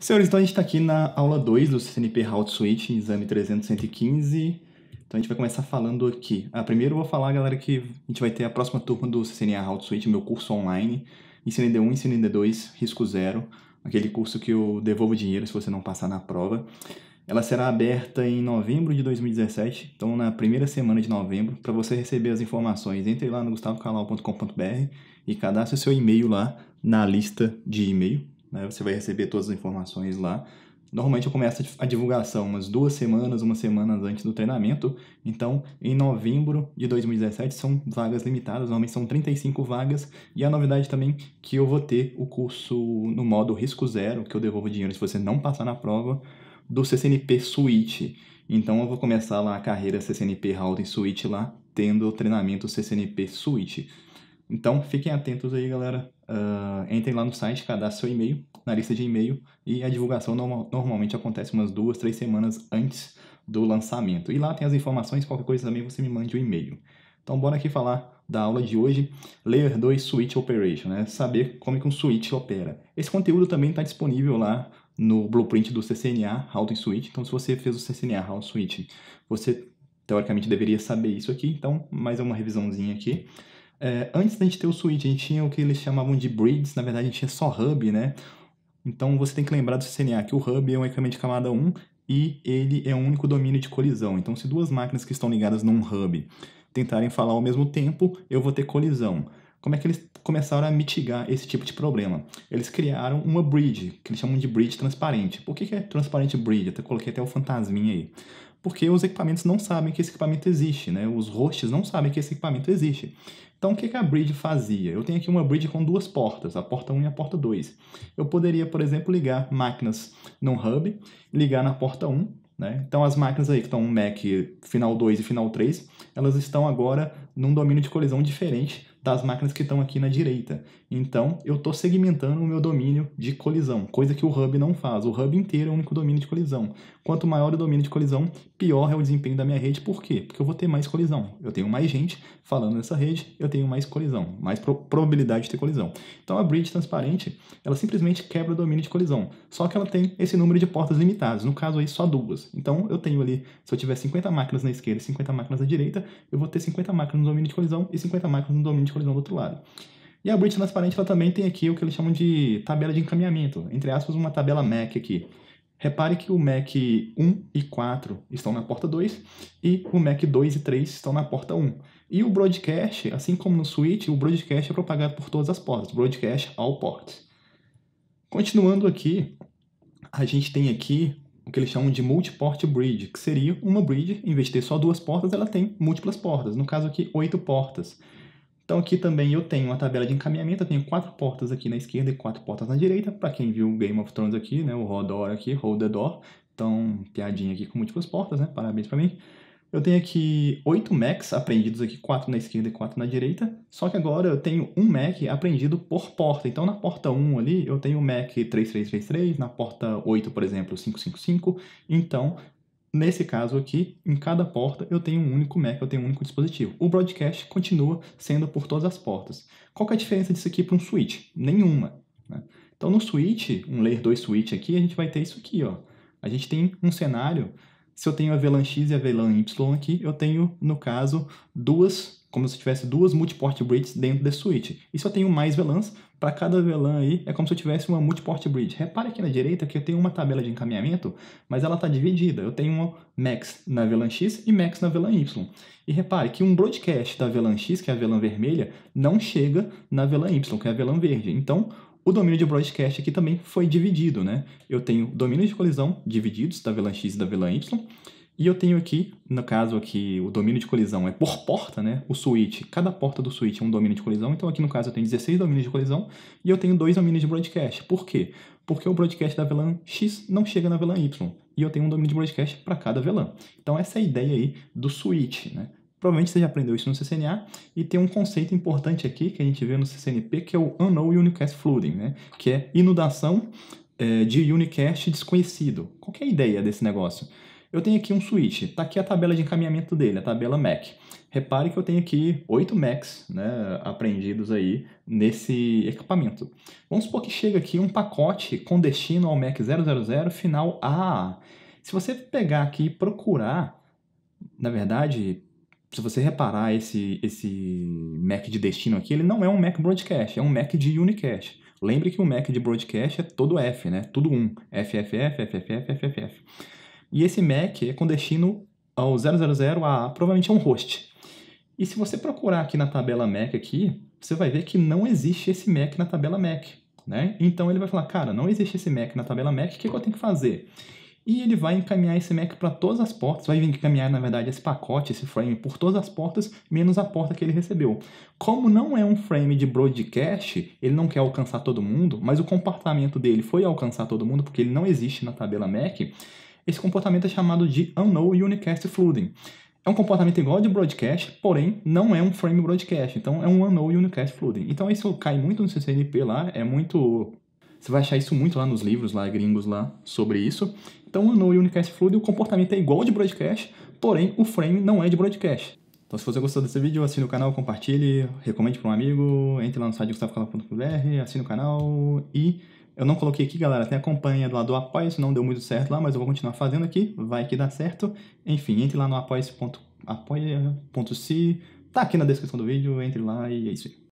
Senhores, então a gente está aqui na aula 2 do CNP Route Switch, exame 315. Então a gente vai começar falando aqui. Ah, primeiro eu vou falar, galera, que a gente vai ter a próxima turma do CNA Route Switch, meu curso online, ensino D1, ensino D2, risco zero, aquele curso que eu devolvo dinheiro se você não passar na prova. Ela será aberta em novembro de 2017, então na primeira semana de novembro. Para você receber as informações, entre lá no gustavocalau.com.br e cadastre seu e-mail lá na lista de e-mail, né? Você vai receber todas as informações lá. Normalmente eu começo a divulgação umas duas semanas, uma semana antes do treinamento. Então, em novembro de 2017 são vagas limitadas, normalmente são 35 vagas. E a novidade também que eu vou ter o curso no modo risco zero, que eu devolvo dinheiro se você não passar na prova, do CCNP Suite. Então eu vou começar lá a carreira CCNP Holding Suite lá, tendo o treinamento CCNP Suite. Então, fiquem atentos aí, galera. Uh, entrem lá no site, cadastre seu e-mail na lista de e-mail e a divulgação normalmente acontece umas duas, três semanas antes do lançamento. E lá tem as informações, qualquer coisa também você me mande um e-mail. Então bora aqui falar da aula de hoje, Layer 2 Switch Operation, né? saber como é que um switch opera. Esse conteúdo também está disponível lá no blueprint do CCNA Routing Switch, então se você fez o CCNA Routing Switch, você teoricamente deveria saber isso aqui, então mais uma revisãozinha aqui. É, antes da gente ter o Switch, a gente tinha o que eles chamavam de bridges, na verdade a gente tinha só hub, né? Então você tem que lembrar do CNA que o hub é um equipamento de camada 1 e ele é o único domínio de colisão. Então se duas máquinas que estão ligadas num hub tentarem falar ao mesmo tempo, eu vou ter colisão. Como é que eles começaram a mitigar esse tipo de problema? Eles criaram uma bridge, que eles chamam de bridge transparente. Por que, que é transparente bridge? Eu até coloquei até o fantasminha aí porque os equipamentos não sabem que esse equipamento existe, né? Os hosts não sabem que esse equipamento existe. Então, o que a bridge fazia? Eu tenho aqui uma bridge com duas portas, a porta 1 e a porta 2. Eu poderia, por exemplo, ligar máquinas num hub, ligar na porta 1, né? Então, as máquinas aí que estão Mac final 2 e final 3, elas estão agora num domínio de colisão diferente das máquinas que estão aqui na direita. Então, eu estou segmentando o meu domínio de colisão, coisa que o hub não faz. O hub inteiro é o único domínio de colisão. Quanto maior o domínio de colisão, pior é o desempenho da minha rede. Por quê? Porque eu vou ter mais colisão. Eu tenho mais gente falando nessa rede, eu tenho mais colisão, mais pro probabilidade de ter colisão. Então, a bridge transparente, ela simplesmente quebra o domínio de colisão. Só que ela tem esse número de portas limitadas. No caso aí, só duas. Então, eu tenho ali, se eu tiver 50 máquinas na esquerda e 50 máquinas na direita, eu vou ter 50 máquinas no domínio de colisão e 50 máquinas no domínio de colisão do outro lado. E a Bridge Transparente ela também tem aqui o que eles chamam de tabela de encaminhamento, entre aspas, uma tabela MAC aqui. Repare que o MAC 1 e 4 estão na porta 2 e o MAC 2 e 3 estão na porta 1. E o broadcast, assim como no switch, o broadcast é propagado por todas as portas, broadcast all ports. Continuando aqui, a gente tem aqui o que eles chamam de multiport bridge, que seria uma bridge, em vez de ter só duas portas, ela tem múltiplas portas, no caso aqui, oito portas. Então aqui também eu tenho uma tabela de encaminhamento, eu tenho quatro portas aqui na esquerda e quatro portas na direita, para quem viu Game of Thrones aqui, né, o Rodor aqui, Hold the Door, então piadinha aqui com múltiplas portas, né, parabéns para mim. Eu tenho aqui oito Macs aprendidos aqui, quatro na esquerda e quatro na direita, só que agora eu tenho um Mac aprendido por porta, então na porta 1 ali eu tenho o Mac 3333, na porta 8, por exemplo, 555, então Nesse caso aqui, em cada porta eu tenho um único Mac, eu tenho um único dispositivo. O broadcast continua sendo por todas as portas. Qual é a diferença disso aqui para um switch? Nenhuma. Né? Então no switch, um layer 2 switch aqui, a gente vai ter isso aqui. Ó. A gente tem um cenário se eu tenho a VLAN X e a VLAN Y aqui, eu tenho, no caso, duas, como se eu tivesse duas multiport bridges dentro da switch. E se eu tenho mais VLANs, para cada VLAN aí, é como se eu tivesse uma multiport bridge. Repare aqui na direita que eu tenho uma tabela de encaminhamento, mas ela está dividida. Eu tenho uma max na VLAN X e max na VLAN Y. E repare que um broadcast da VLAN X, que é a VLAN vermelha, não chega na VLAN Y, que é a VLAN verde. Então, o domínio de broadcast aqui também foi dividido, né? Eu tenho domínios de colisão divididos da VLAN X e da VLAN Y, e eu tenho aqui, no caso aqui, o domínio de colisão é por porta, né? O switch, cada porta do switch é um domínio de colisão. Então aqui no caso eu tenho 16 domínios de colisão e eu tenho dois domínios de broadcast. Por quê? Porque o broadcast da VLAN X não chega na VLAN Y. E eu tenho um domínio de broadcast para cada VLAN. Então essa é a ideia aí do switch, né? Provavelmente você já aprendeu isso no CCNA e tem um conceito importante aqui que a gente vê no CCNP que é o Unknown Unicast Flooding, né? que é inundação é, de unicast desconhecido. Qual é a ideia desse negócio? Eu tenho aqui um switch, está aqui a tabela de encaminhamento dele, a tabela MAC. Repare que eu tenho aqui oito Macs né, aprendidos aí nesse equipamento. Vamos supor que chega aqui um pacote com destino ao Mac 000 final A. Se você pegar aqui e procurar, na verdade, se você reparar esse, esse Mac de destino aqui, ele não é um Mac Broadcast, é um Mac de Unicast. Lembre que o Mac de Broadcast é todo F, né? Tudo 1. Um. FFF, FFF, FFF. E esse Mac é com destino ao 000A, provavelmente é um host. E se você procurar aqui na tabela Mac aqui, você vai ver que não existe esse Mac na tabela Mac, né? Então ele vai falar, cara, não existe esse Mac na tabela Mac, o que, que eu tenho que fazer? e ele vai encaminhar esse Mac para todas as portas, vai encaminhar, na verdade, esse pacote, esse frame, por todas as portas, menos a porta que ele recebeu. Como não é um frame de broadcast, ele não quer alcançar todo mundo, mas o comportamento dele foi alcançar todo mundo, porque ele não existe na tabela Mac, esse comportamento é chamado de Unknown Unicast Flooding. É um comportamento igual de broadcast, porém não é um frame broadcast, então é um unknown unicast flooding. Então isso cai muito no CCNP lá, é muito você vai achar isso muito lá nos livros lá, gringos lá, sobre isso. Então, no Unicast Fluid, o comportamento é igual de broadcast, porém o frame não é de broadcast. Então, se você gostou desse vídeo, assine o canal, compartilhe, recomende para um amigo, entre lá no site gustavocalap.br, assine o canal e... Eu não coloquei aqui, galera, tem a campanha do lado do Apoia, não deu muito certo lá, mas eu vou continuar fazendo aqui, vai que dá certo. Enfim, entre lá no apoia.se, apoia tá aqui na descrição do vídeo, entre lá e é isso aí.